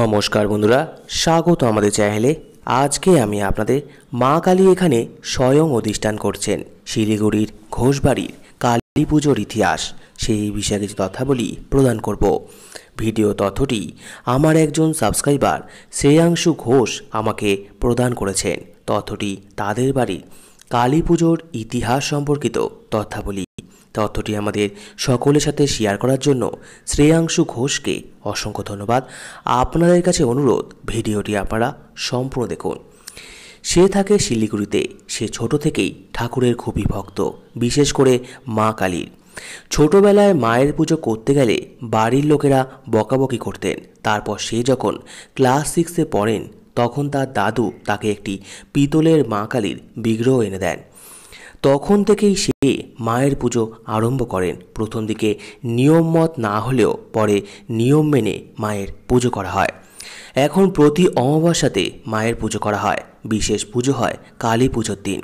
নমস্কার বন্ধুরা স্বাগত আমাদের চ্যানেলে আজকে আমি আপনাদের মা কালী এখানে স্বয়ং অধিষ্ঠান করছেন শিলিগুড়ির ঘোষবাড়ির কালী পুজোর ইতিহাস সেই বিষয়ে কিছু তথ্যাবলী প্রদান করব ভিডিও তথ্যটি আমার একজন সাবস্ক্রাইবার শ্রেয়াংশু ঘোষ আমাকে প্রদান করেছেন তথ্যটি তাদের বাড়ির কালী পুজোর ইতিহাস সম্পর্কিত তথ্যাবলী তথ্যটি আমাদের সকলের সাথে শেয়ার করার জন্য শ্রেয়াংশু ঘোষকে অসংখ্য ধন্যবাদ আপনাদের কাছে অনুরোধ ভিডিওটি আপনারা সম্পূর্ণ দেখুন সে থাকে শিলিগুড়িতে সে ছোট থেকেই ঠাকুরের খুবই ভক্ত বিশেষ করে মা কালীর ছোটবেলায় মায়ের পুজো করতে গেলে বাড়ির লোকেরা বকাবকি করতেন তারপর সে যখন ক্লাস সিক্সে পড়েন তখন তার দাদু তাকে একটি পিতলের মা কালীর বিগ্রহ এনে দেন তখন থেকেই সে মায়ের পুজো আরম্ভ করেন প্রথম দিকে নিয়ম মত না হলেও পরে নিয়ম মেনে মায়ের পুজো করা হয় এখন প্রতি অমাবস্যাতে মায়ের পুজো করা হয় বিশেষ পুজো হয় কালী পুজোর দিন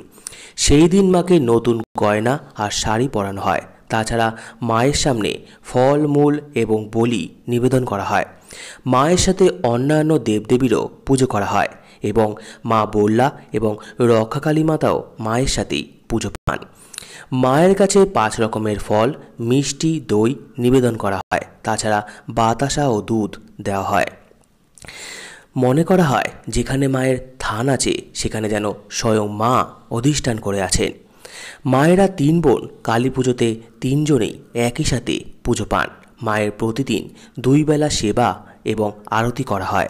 সেই দিন মাকে নতুন গয়না আর শাড়ি পরানো হয় তাছাড়া মায়ের সামনে ফল মূল এবং বলি নিবেদন করা হয় মায়ের সাথে অন্যান্য দেবদেবীরও পুজো করা হয় এবং মা বল্লা এবং রক্ষাকালী মাতাও মায়ের সাথেই পুজো পান মায়ের কাছে পাঁচ রকমের ফল মিষ্টি দই নিবেদন করা হয় তাছাড়া বাতাসা ও দুধ দেওয়া হয় মনে করা হয় যেখানে মায়ের থান আছে সেখানে যেন স্বয়ং মা অধিষ্ঠান করে আছেন মায়েরা তিন বোন কালী পুজোতে তিনজনেই একই সাথে পুজো পান মায়ের প্রতিদিন দুই বেলা সেবা এবং আরতি করা হয়